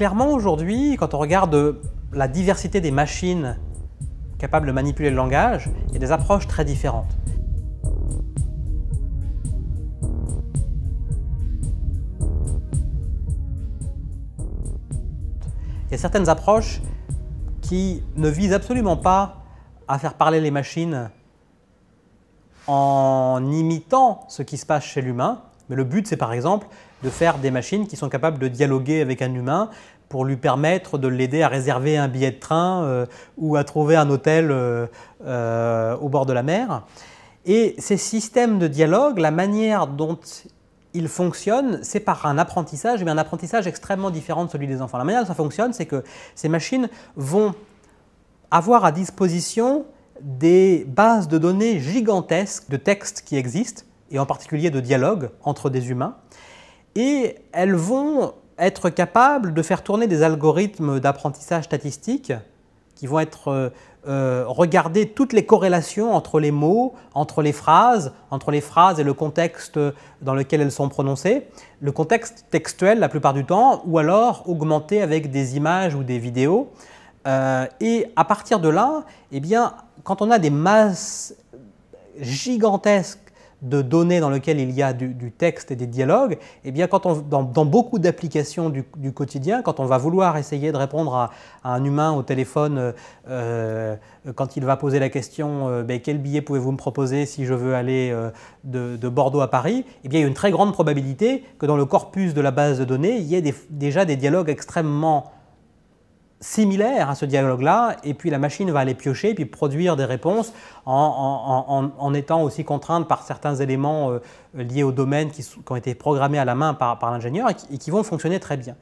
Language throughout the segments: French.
clairement, aujourd'hui, quand on regarde euh, la diversité des machines capables de manipuler le langage, il y a des approches très différentes. Il y a certaines approches qui ne visent absolument pas à faire parler les machines en imitant ce qui se passe chez l'humain, mais le but c'est par exemple de faire des machines qui sont capables de dialoguer avec un humain pour lui permettre de l'aider à réserver un billet de train euh, ou à trouver un hôtel euh, euh, au bord de la mer. Et ces systèmes de dialogue, la manière dont ils fonctionnent, c'est par un apprentissage, mais un apprentissage extrêmement différent de celui des enfants. La manière dont ça fonctionne, c'est que ces machines vont avoir à disposition des bases de données gigantesques de textes qui existent, et en particulier de dialogues entre des humains et elles vont être capables de faire tourner des algorithmes d'apprentissage statistique qui vont être euh, euh, regarder toutes les corrélations entre les mots, entre les phrases, entre les phrases et le contexte dans lequel elles sont prononcées, le contexte textuel la plupart du temps, ou alors augmenter avec des images ou des vidéos. Euh, et à partir de là, eh bien, quand on a des masses gigantesques de données dans lequel il y a du, texte et des dialogues, eh bien quand on, dans, dans beaucoup d'applications du, quotidien, quand on va vouloir essayer de répondre à, un humain au téléphone euh, euh, quand il va poser la question euh, ben, quel billet pouvez-vous me proposer si je veux aller de, Bordeaux à Paris, eh bien il y a une très grande probabilité que dans le corpus de la base de données, il y ait déjà des dialogues extrêmement similaire à ce dialogue-là, et puis la machine va aller piocher, et puis produire des réponses en, étant aussi contrainte par certains éléments euh, liés au domaine qui, ont été programmés à la main par, l'ingénieur et, qui vont fonctionner très bien.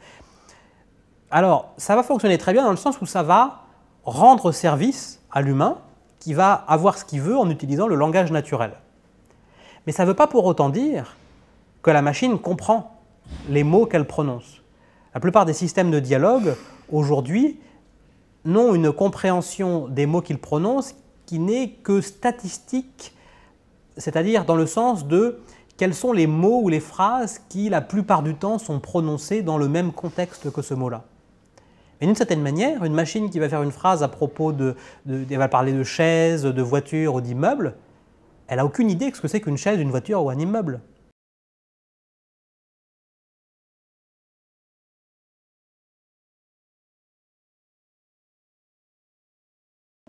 Alors, ça va fonctionner très bien dans le sens où ça va rendre service à l'humain qui va avoir ce qu'il veut en utilisant le langage naturel. Mais ça ne veut pas pour autant dire que la machine comprend les mots qu'elle prononce. La plupart des systèmes de dialogue aujourd'hui, n'ont une compréhension des mots qu'ils prononcent qui n'est que statistique, c'est-à-dire dans le sens de quels sont les mots ou les phrases qui, la plupart du temps, sont prononcés dans le même contexte que ce mot-là. Mais d'une certaine manière, une machine qui va faire une phrase à propos de, elle va parler de chaise, de voiture ou d'immeuble, elle n'a aucune idée de ce que c'est qu'une chaise, une voiture ou un immeuble.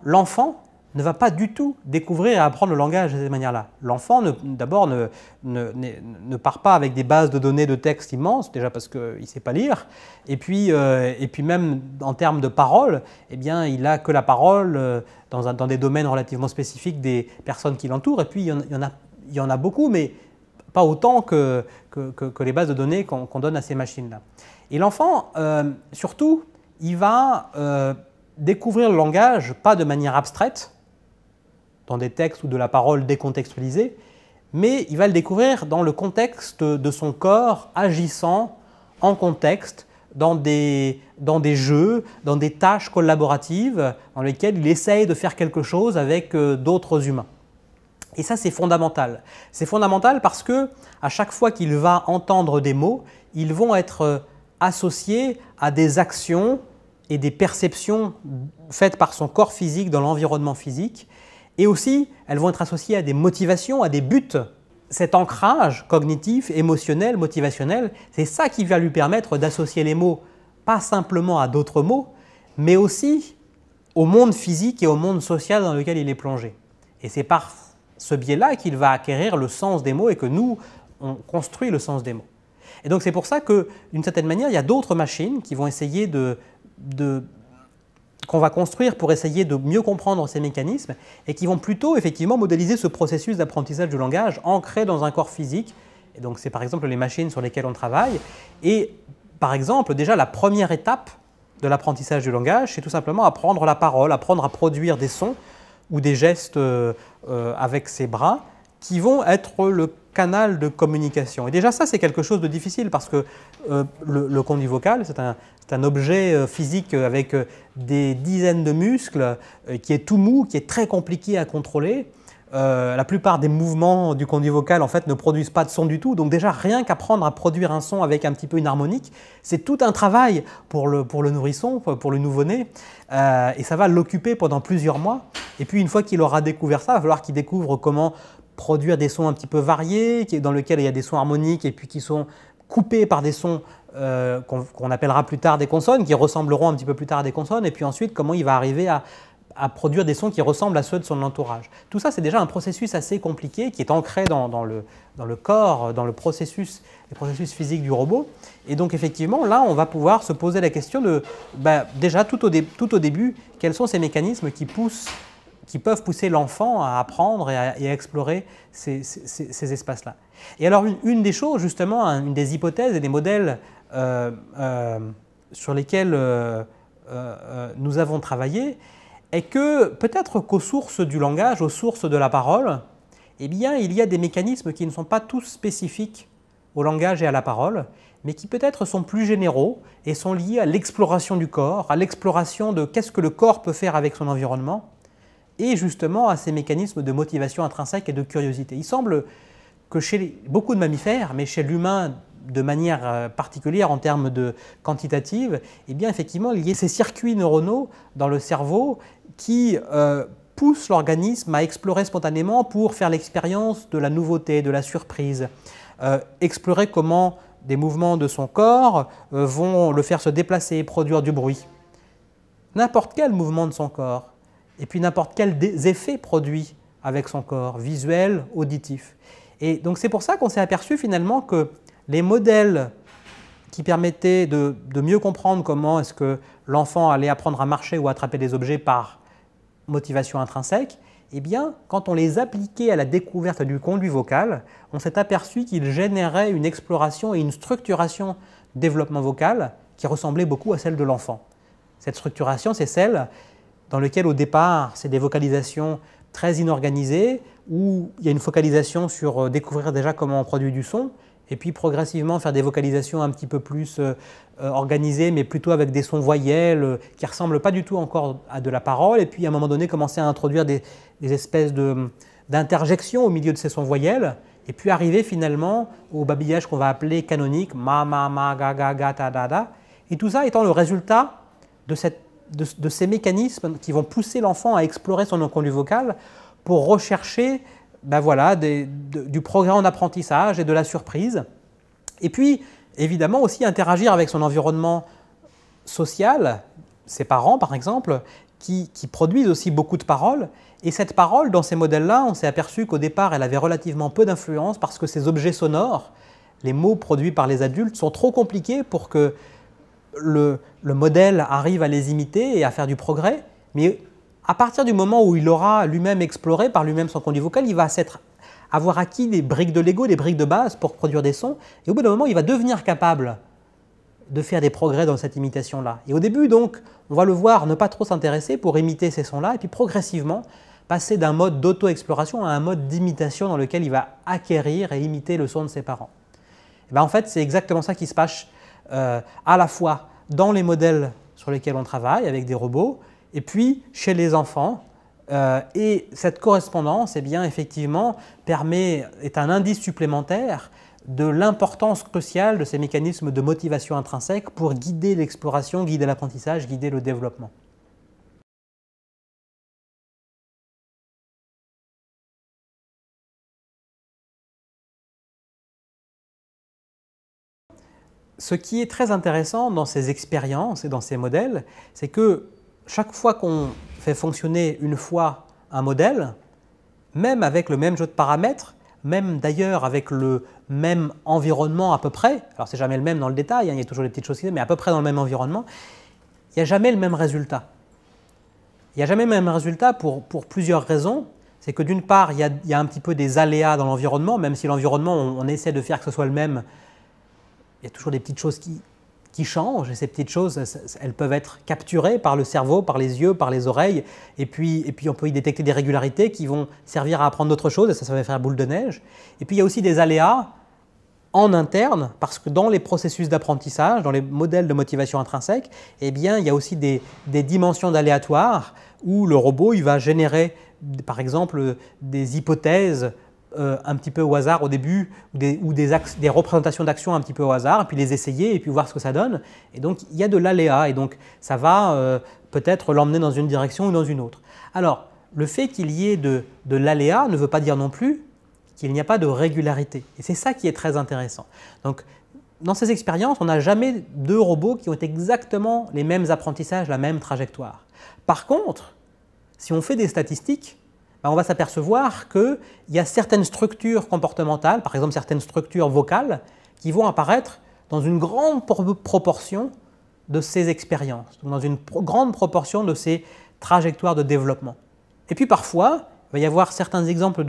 l'enfant ne va pas du tout découvrir et apprendre le langage de cette manière-là. L'enfant, d'abord, ne, ne, ne, part pas avec des bases de données de texte immenses, déjà parce qu'il ne sait pas lire, et puis, euh, et puis même en termes de parole, eh bien, il n'a que la parole euh, dans, un, dans, des domaines relativement spécifiques des personnes qui l'entourent, et puis il y, en, a, il y, en, a, beaucoup, mais pas autant que, que, que, les bases de données qu'on donne à ces machines-là. Et l'enfant, euh, surtout, il va découvrir le langage, pas de manière abstraite, dans des textes ou de la parole décontextualisée, mais il va le découvrir dans le contexte de son corps, agissant en contexte, dans des, dans des jeux, dans des tâches collaboratives, dans lesquelles il essaye de faire quelque chose avec euh, d'autres humains. Et ça, c'est fondamental. C'est fondamental parce que à chaque fois qu'il va entendre des mots, ils vont être euh, associés à des actions et des perceptions faites par son corps physique dans l'environnement physique. Et aussi, elles vont être associées à des motivations, à des buts. Cet ancrage cognitif, émotionnel, motivationnel, c'est ça qui va lui permettre d'associer les mots, pas simplement à d'autres mots, mais aussi au monde physique et au monde social dans lequel il est plongé. Et c'est par ce biais-là qu'il va acquérir le sens des mots et que nous, on construit le sens des mots. Et donc c'est pour ça que, d'une certaine manière, il y a d'autres machines qui vont essayer de qu'on va construire pour essayer de mieux comprendre ces mécanismes et qui vont plutôt effectivement modéliser ce processus d'apprentissage du langage ancré dans un corps physique. donc c'est par exemple les machines sur lesquelles on travaille. Et par exemple déjà la première étape de l'apprentissage du langage, c'est tout simplement apprendre la parole, apprendre à produire des sons ou des gestes euh, euh, avec ses bras qui vont être le canal de communication. Et déjà ça, c'est quelque chose de difficile parce que euh, le, conduit vocal, c'est un, objet euh, physique avec euh, des dizaines de muscles qui est tout mou, qui est très compliqué à contrôler. la plupart des mouvements du conduit vocal en fait ne produisent pas de son du tout, donc déjà rien qu'apprendre à produire un son avec un petit peu une harmonique, c'est tout un travail pour le, pour le nourrisson, pour le nouveau-né, et ça va l'occuper pendant plusieurs mois. Et puis une fois qu'il aura découvert ça, il va falloir qu'il découvre comment produire des sons un petit peu variés, dans lesquels il y a des sons harmoniques et puis qui sont coupés par des sons euh, qu'on appellera plus tard des consonnes, qui ressembleront un petit peu plus tard à des consonnes, et puis ensuite comment il va arriver à, produire des sons qui ressemblent à ceux de son entourage. Tout ça, c'est déjà un processus assez compliqué qui est ancré dans, le, dans le, corps, dans le processus, les processus physiques du robot. Et donc, effectivement, là, on va pouvoir se poser la question de, bah, déjà tout tout au début, quels sont ces mécanismes qui poussent qui peuvent pousser l'enfant à apprendre et à, explorer ces, espaces-là. Et alors une, des choses, justement, une des hypothèses et des modèles euh, euh, sur lesquels euh, nous avons travaillé, est que peut-être qu'aux sources du langage, aux sources de la parole, eh bien, il y a des mécanismes qui ne sont pas tous spécifiques au langage et à la parole, mais qui peut-être sont plus généraux et sont liés à l'exploration du corps, à l'exploration de qu'est-ce que le corps peut faire avec son environnement, et justement à ces mécanismes de motivation intrinsèque et de curiosité. Il semble que chez beaucoup de mammifères, mais chez l'humain de manière euh, particulière en termes de quantitative, eh bien effectivement, il y a ces circuits neuronaux dans le cerveau qui euh, poussent l'organisme à explorer spontanément pour faire l'expérience de la nouveauté, de la surprise, euh, explorer comment des mouvements de son corps vont le faire se déplacer, produire du bruit. N'importe quel mouvement de son corps, et puis n'importe quels effets produit avec son corps, visuel, auditif. Et donc c'est pour ça qu'on s'est aperçu finalement que les modèles qui permettaient de, mieux comprendre comment est-ce que l'enfant allait apprendre à marcher ou attraper des objets par motivation intrinsèque, eh bien, quand on les appliquait à la découverte du conduit vocal, on s'est aperçu qu'ils généraient une exploration et une structuration développement vocal qui ressemblait beaucoup à celle de l'enfant. Cette structuration, c'est celle dans lequel au départ, c'est des vocalisations très inorganisées, où il y a une focalisation sur euh, découvrir déjà comment on produit du son, et puis progressivement faire des vocalisations un petit peu plus euh, euh, organisées, mais plutôt avec des sons voyelles qui ne ressemblent pas du tout encore à de la parole, et puis à un moment donné commencer à introduire des, espèces d'interjections au milieu de ces sons voyelles, et puis arriver finalement au babillage qu'on va appeler canonique, ma ma ma ga ga ga ta da, et tout ça étant le résultat de cette de, ces mécanismes qui vont pousser l'enfant à explorer son inconnu vocal pour rechercher ben voilà, du progrès en apprentissage et de la surprise. Et puis, évidemment, aussi interagir avec son environnement social, ses parents par exemple, qui produisent aussi beaucoup de paroles. Et cette parole, dans ces modèles-là, on s'est aperçu qu'au départ, elle avait relativement peu d'influence parce que ces objets sonores, les mots produits par les adultes, sont trop compliqués pour que le, modèle arrive à les imiter et à faire du progrès, mais à partir du moment où il aura lui-même exploré par lui-même son conduit vocal, il va avoir acquis des briques de Lego, des briques de base pour produire des sons, et au bout d'un moment, il va devenir capable de faire des progrès dans cette imitation-là. Et au début, donc, on va le voir ne pas trop s'intéresser pour imiter ces sons-là, et puis progressivement, passer d'un mode d'auto-exploration à un mode d'imitation dans lequel il va acquérir et imiter le son de ses parents. Ben, en fait, c'est exactement ça qui se passe euh, à la fois dans les modèles sur lesquels on travaille avec des robots, et puis chez les enfants. Euh, et cette correspondance, eh bien, effectivement, est un indice supplémentaire de l'importance cruciale de ces mécanismes de motivation intrinsèque pour guider l'exploration, guider l'apprentissage, guider le développement. ce qui est très intéressant dans ces expériences et dans ces modèles, c'est que chaque fois qu'on fait fonctionner une fois un modèle, même avec le même jeu de paramètres, même d'ailleurs avec le même environnement à peu près, alors c'est jamais le même dans le détail, hein, il y a toujours des petites choses qui mais à peu près dans le même environnement, il n'y a jamais le même résultat. Il n'y a jamais le même résultat pour, plusieurs raisons. C'est que d'une part, il y, a, un petit peu des aléas dans l'environnement, même si l'environnement, on, essaie de faire que ce soit le même il y a toujours des petites choses qui, changent, et ces petites choses, elles peuvent être capturées par le cerveau, par les yeux, par les oreilles, et puis, puis on peut y détecter des régularités qui vont servir à apprendre d'autres choses, et ça, ça va faire boule de neige. Et puis il y a aussi des aléas en interne, parce que dans les processus d'apprentissage, dans les modèles de motivation intrinsèque, eh bien, il y a aussi des, dimensions d'aléatoire où le robot il va générer, par exemple, des hypothèses euh, un petit peu au hasard au début, ou des, représentations d'actions un petit peu au hasard, puis les essayer, et puis voir ce que ça donne. Et donc, il y a de l'aléa, et donc ça va euh, peut-être l'emmener dans une direction ou dans une autre. Alors, le fait qu'il y ait de l'aléa ne veut pas dire non plus qu'il n'y a pas de régularité. Et c'est ça qui est très intéressant. Donc, dans ces expériences, on n'a jamais deux robots qui ont exactement les mêmes apprentissages, la même trajectoire. Par contre, si on fait des statistiques, bah, on va s'apercevoir qu'il y a certaines structures comportementales, par exemple certaines structures vocales, qui vont apparaître dans une grande proportion de ces expériences, dans une grande proportion de ces trajectoires de développement. Et puis parfois, il va y avoir certains exemples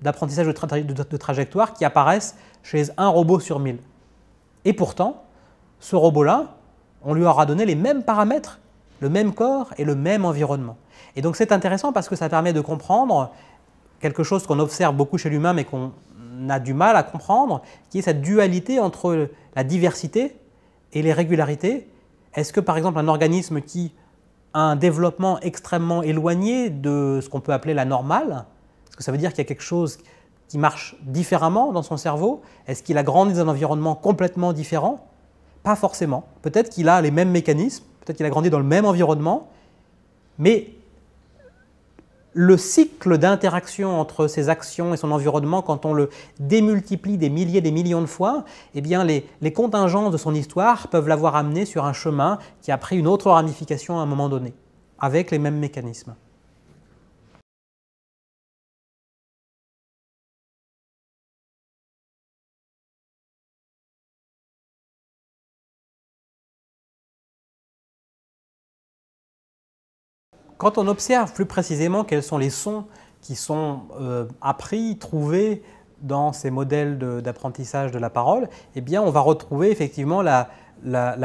d'apprentissage de, trajectoires qui apparaissent chez un robot sur mille. Et pourtant, ce robot-là, on lui aura donné les mêmes paramètres, le même corps et le même environnement. Et donc c'est intéressant parce que ça permet de comprendre quelque chose qu'on observe beaucoup chez l'humain mais qu'on a du mal à comprendre, qui est cette dualité entre la diversité et les régularités. Est-ce que par exemple un organisme qui a un développement extrêmement éloigné de ce qu'on peut appeler la normale, parce que ça veut dire qu'il y a quelque chose qui marche différemment dans son cerveau, est-ce qu'il a grandi dans un environnement complètement différent Pas forcément. Peut-être qu'il a les mêmes mécanismes, peut-être qu'il a grandi dans le même environnement, mais le cycle d'interaction entre ses actions et son environnement, quand on le démultiplie des milliers des millions de fois, eh bien les, les contingences de son histoire peuvent l'avoir amené sur un chemin qui a pris une autre ramification à un moment donné, avec les mêmes mécanismes. Quand on observe plus précisément quels sont les sons qui sont euh, appris, trouvés dans ces modèles d'apprentissage de, la parole, eh bien, on va retrouver effectivement la,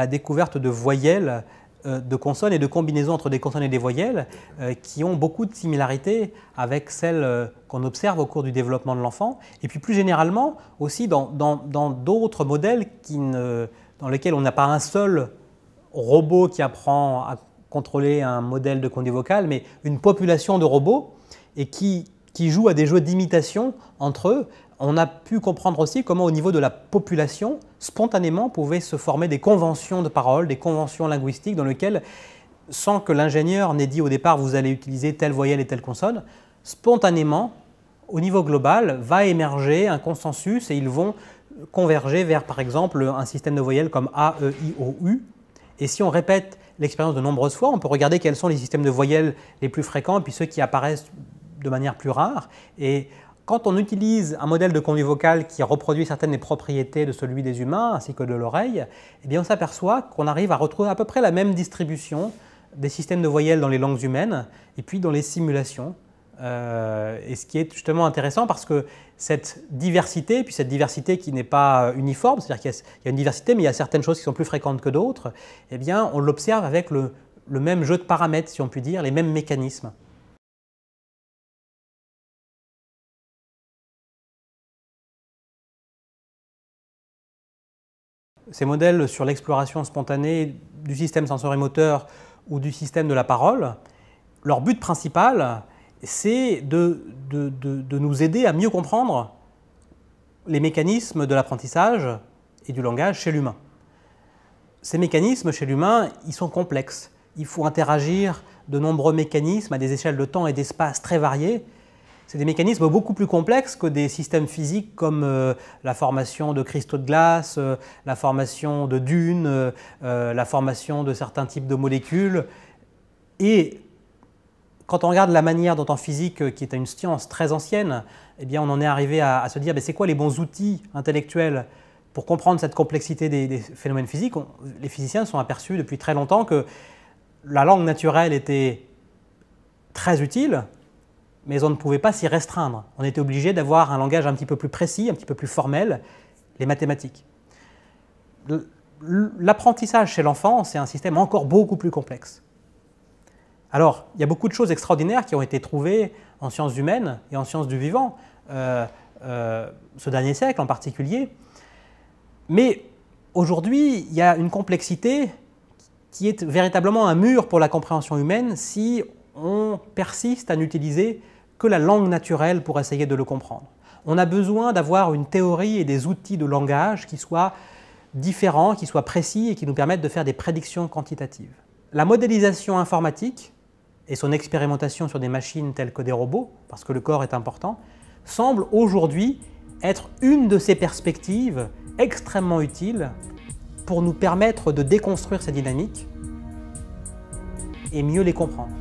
découverte de voyelles, euh, de consonnes et de combinaisons entre des consonnes et des voyelles euh, qui ont beaucoup de similarités avec celles qu'on observe au cours du développement de l'enfant. Et puis plus généralement aussi dans d'autres modèles qui ne, dans lesquels on n'a pas un seul robot qui apprend à contrôler un modèle de conduit vocal, mais une population de robots et qui, qui jouent à des jeux d'imitation entre eux. On a pu comprendre aussi comment au niveau de la population, spontanément pouvaient se former des conventions de parole, des conventions linguistiques dans lesquelles, sans que l'ingénieur n'ait dit au départ vous allez utiliser telle voyelle et telle consonne, spontanément, au niveau global, va émerger un consensus et ils vont converger vers par exemple un système de voyelles comme A, E, I, O, U. Et si on répète l'expérience de nombreuses fois. On peut regarder quels sont les systèmes de voyelles les plus fréquents, et puis ceux qui apparaissent de manière plus rare. Et quand on utilise un modèle de conduit vocal qui reproduit certaines des propriétés de celui des humains ainsi que de l'oreille, eh bien on s'aperçoit qu'on arrive à retrouver à peu près la même distribution des systèmes de voyelles dans les langues humaines et puis dans les simulations. Euh, et ce qui est justement intéressant parce que cette diversité, puis cette diversité qui n'est pas uniforme, c'est-à-dire qu'il y, a une diversité, mais il y a certaines choses qui sont plus fréquentes que d'autres, eh bien, on l'observe avec le, le même jeu de paramètres, si on peut dire, les mêmes mécanismes. Ces modèles sur l'exploration spontanée du système sensorimoteur ou du système de la parole, leur but principal, c'est de, de, de, nous aider à mieux comprendre les mécanismes de l'apprentissage et du langage chez l'humain. Ces mécanismes chez l'humain, ils sont complexes. Il faut interagir de nombreux mécanismes à des échelles de temps et d'espace très variées. C'est des mécanismes beaucoup plus complexes que des systèmes physiques comme euh, la formation de cristaux de glace, euh, la formation de dunes, euh, la formation de certains types de molécules. Et quand on regarde la manière dont en physique, euh, qui est une science très ancienne, eh bien on en est arrivé à, se dire, ben, c'est quoi les bons outils intellectuels pour comprendre cette complexité des, phénomènes physiques Les physiciens sont aperçus depuis très longtemps que la langue naturelle était très utile, mais on ne pouvait pas s'y restreindre. On était obligé d'avoir un langage un petit peu plus précis, un petit peu plus formel, les mathématiques. L'apprentissage chez l'enfant, c'est un système encore beaucoup plus complexe. Alors, il y a beaucoup de choses extraordinaires qui ont été trouvées en sciences humaines et en sciences du vivant, euh, euh, ce dernier siècle en particulier. Mais aujourd'hui, il y a une complexité qui est véritablement un mur pour la compréhension humaine si on persiste à n'utiliser que la langue naturelle pour essayer de le comprendre. On a besoin d'avoir une théorie et des outils de langage qui soient différents, qui soient précis et qui nous permettent de faire des prédictions quantitatives. La modélisation informatique et son expérimentation sur des machines telles que des robots, parce que le corps est important, semble aujourd'hui être une de ces perspectives extrêmement utiles pour nous permettre de déconstruire ces dynamiques et mieux les comprendre.